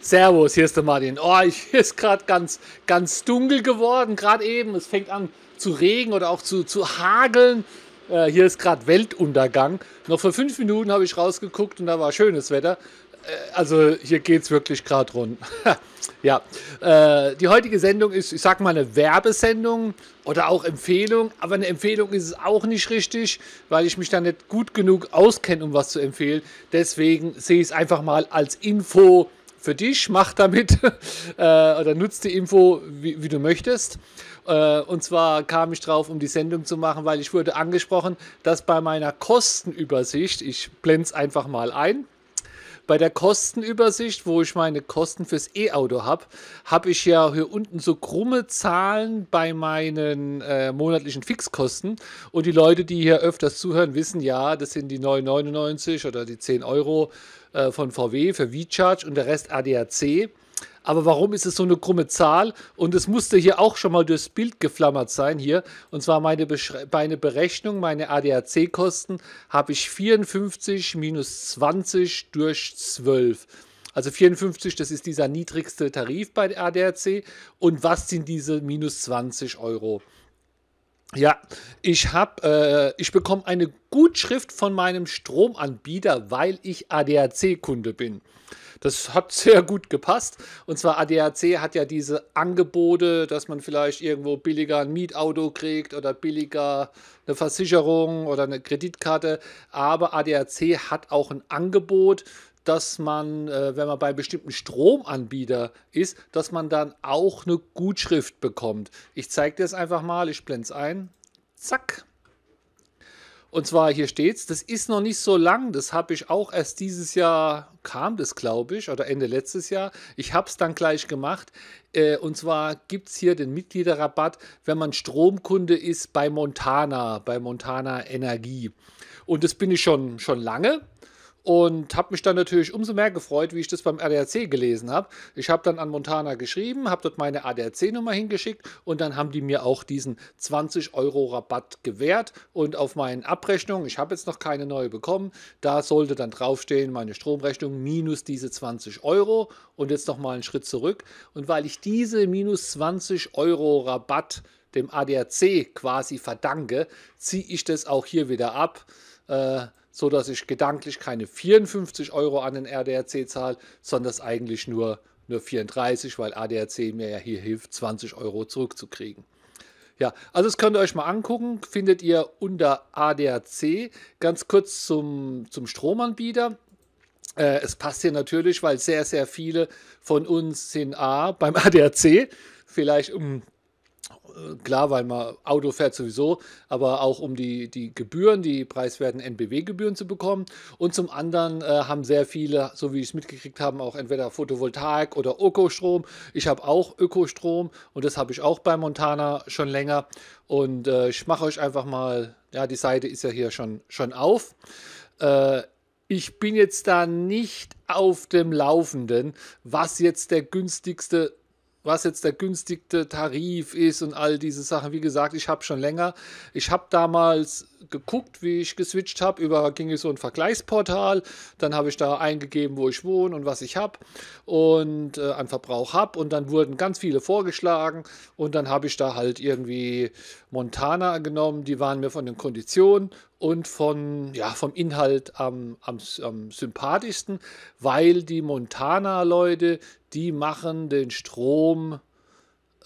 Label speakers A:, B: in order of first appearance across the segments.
A: Servus, hier ist der Martin. Oh, ich ist gerade ganz, ganz dunkel geworden, gerade eben. Es fängt an zu regen oder auch zu, zu hageln. Äh, hier ist gerade Weltuntergang. Noch vor fünf Minuten habe ich rausgeguckt und da war schönes Wetter. Äh, also hier geht es wirklich gerade rund. ja, äh, die heutige Sendung ist, ich sag mal, eine Werbesendung oder auch Empfehlung. Aber eine Empfehlung ist es auch nicht richtig, weil ich mich da nicht gut genug auskenne, um was zu empfehlen. Deswegen sehe ich es einfach mal als Info für dich, mach damit äh, oder nutze die Info, wie, wie du möchtest. Äh, und zwar kam ich drauf, um die Sendung zu machen, weil ich wurde angesprochen, dass bei meiner Kostenübersicht, ich blende es einfach mal ein, bei der Kostenübersicht, wo ich meine Kosten fürs E-Auto habe, habe ich ja hier unten so krumme Zahlen bei meinen äh, monatlichen Fixkosten. Und die Leute, die hier öfters zuhören, wissen ja, das sind die 9,99 oder die 10 Euro äh, von VW für V-Charge und der Rest ADAC aber warum ist es so eine krumme Zahl? Und es musste hier auch schon mal durchs Bild geflammert sein hier. Und zwar meine, Beschre meine Berechnung, meine ADAC-Kosten habe ich 54 minus 20 durch 12. Also 54, das ist dieser niedrigste Tarif bei der ADAC. Und was sind diese minus 20 Euro? Ja, ich habe, äh, ich bekomme eine Gutschrift von meinem Stromanbieter, weil ich ADAC-Kunde bin. Das hat sehr gut gepasst. Und zwar ADAC hat ja diese Angebote, dass man vielleicht irgendwo billiger ein Mietauto kriegt oder billiger eine Versicherung oder eine Kreditkarte. Aber ADAC hat auch ein Angebot dass man, äh, wenn man bei bestimmten Stromanbieter ist, dass man dann auch eine Gutschrift bekommt. Ich zeige dir das einfach mal, ich blende es ein. Zack. Und zwar hier steht's, das ist noch nicht so lang, das habe ich auch erst dieses Jahr, kam das glaube ich, oder Ende letztes Jahr. Ich habe es dann gleich gemacht. Äh, und zwar gibt es hier den Mitgliederrabatt, wenn man Stromkunde ist bei Montana, bei Montana Energie. Und das bin ich schon, schon lange. Und habe mich dann natürlich umso mehr gefreut, wie ich das beim ADAC gelesen habe. Ich habe dann an Montana geschrieben, habe dort meine ADAC-Nummer hingeschickt und dann haben die mir auch diesen 20-Euro-Rabatt gewährt. Und auf meinen Abrechnungen, ich habe jetzt noch keine neue bekommen, da sollte dann draufstehen, meine Stromrechnung minus diese 20 Euro. Und jetzt nochmal einen Schritt zurück. Und weil ich diese minus 20 Euro Rabatt dem ADAC quasi verdanke, ziehe ich das auch hier wieder ab. Äh, so dass ich gedanklich keine 54 Euro an den RDRC zahle, sondern es eigentlich nur, nur 34, weil ADRC mir ja hier hilft, 20 Euro zurückzukriegen. Ja, also das könnt ihr euch mal angucken, findet ihr unter ADAC. Ganz kurz zum, zum Stromanbieter. Äh, es passt hier natürlich, weil sehr, sehr viele von uns sind A beim ADAC. Vielleicht um klar, weil man Auto fährt sowieso, aber auch um die, die Gebühren, die preiswerten NBW-Gebühren zu bekommen. Und zum anderen äh, haben sehr viele, so wie ich es mitgekriegt habe, auch entweder Photovoltaik oder Ökostrom. Ich habe auch Ökostrom und das habe ich auch bei Montana schon länger. Und äh, ich mache euch einfach mal, ja, die Seite ist ja hier schon, schon auf. Äh, ich bin jetzt da nicht auf dem Laufenden, was jetzt der günstigste was jetzt der günstigste Tarif ist und all diese Sachen. Wie gesagt, ich habe schon länger, ich habe damals geguckt, wie ich geswitcht habe. Über ging ich so ein Vergleichsportal. Dann habe ich da eingegeben, wo ich wohne und was ich habe und äh, an Verbrauch habe. Und dann wurden ganz viele vorgeschlagen. Und dann habe ich da halt irgendwie Montana genommen. Die waren mir von den Konditionen und von, ja, vom Inhalt am, am, am sympathischsten, weil die Montana-Leute, die machen den Strom.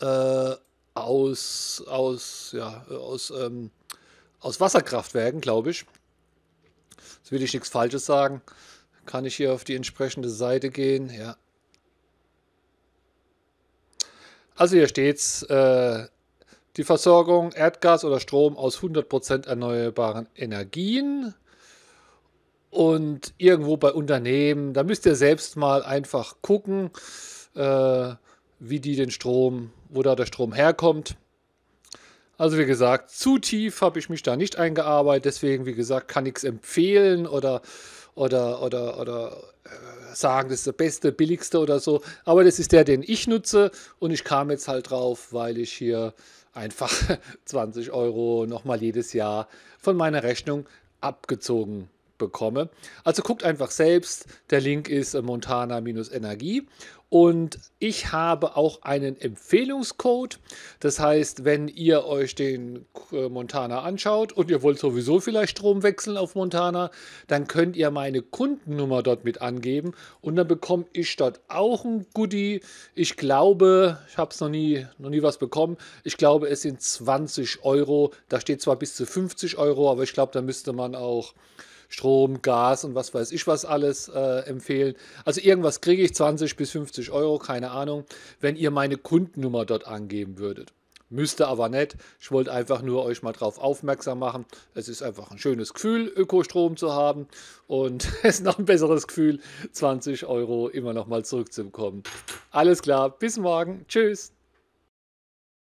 A: Äh, aus, aus, ja, aus ähm, aus Wasserkraftwerken, glaube ich. Jetzt will ich nichts Falsches sagen. Kann ich hier auf die entsprechende Seite gehen? Ja. Also hier steht's. Äh, die Versorgung Erdgas oder Strom aus 100% erneuerbaren Energien. Und irgendwo bei Unternehmen, da müsst ihr selbst mal einfach gucken, äh, wie die den Strom, wo da der Strom herkommt. Also wie gesagt, zu tief habe ich mich da nicht eingearbeitet, deswegen wie gesagt, kann ich es empfehlen oder oder oder oder äh, sagen, das ist der beste, billigste oder so, aber das ist der, den ich nutze und ich kam jetzt halt drauf, weil ich hier einfach 20 Euro nochmal jedes Jahr von meiner Rechnung abgezogen habe bekomme. Also guckt einfach selbst. Der Link ist Montana-Energie. Und ich habe auch einen Empfehlungscode. Das heißt, wenn ihr euch den äh, Montana anschaut und ihr wollt sowieso vielleicht Strom wechseln auf Montana, dann könnt ihr meine Kundennummer dort mit angeben und dann bekomme ich dort auch ein Goodie. Ich glaube, ich habe es noch nie, noch nie was bekommen. Ich glaube, es sind 20 Euro. Da steht zwar bis zu 50 Euro, aber ich glaube, da müsste man auch Strom, Gas und was weiß ich was alles äh, empfehlen. Also irgendwas kriege ich, 20 bis 50 Euro, keine Ahnung, wenn ihr meine Kundennummer dort angeben würdet. Müsste aber nicht. Ich wollte einfach nur euch mal drauf aufmerksam machen. Es ist einfach ein schönes Gefühl, Ökostrom zu haben. Und es ist noch ein besseres Gefühl, 20 Euro immer noch mal zurückzubekommen. Alles klar, bis morgen. Tschüss.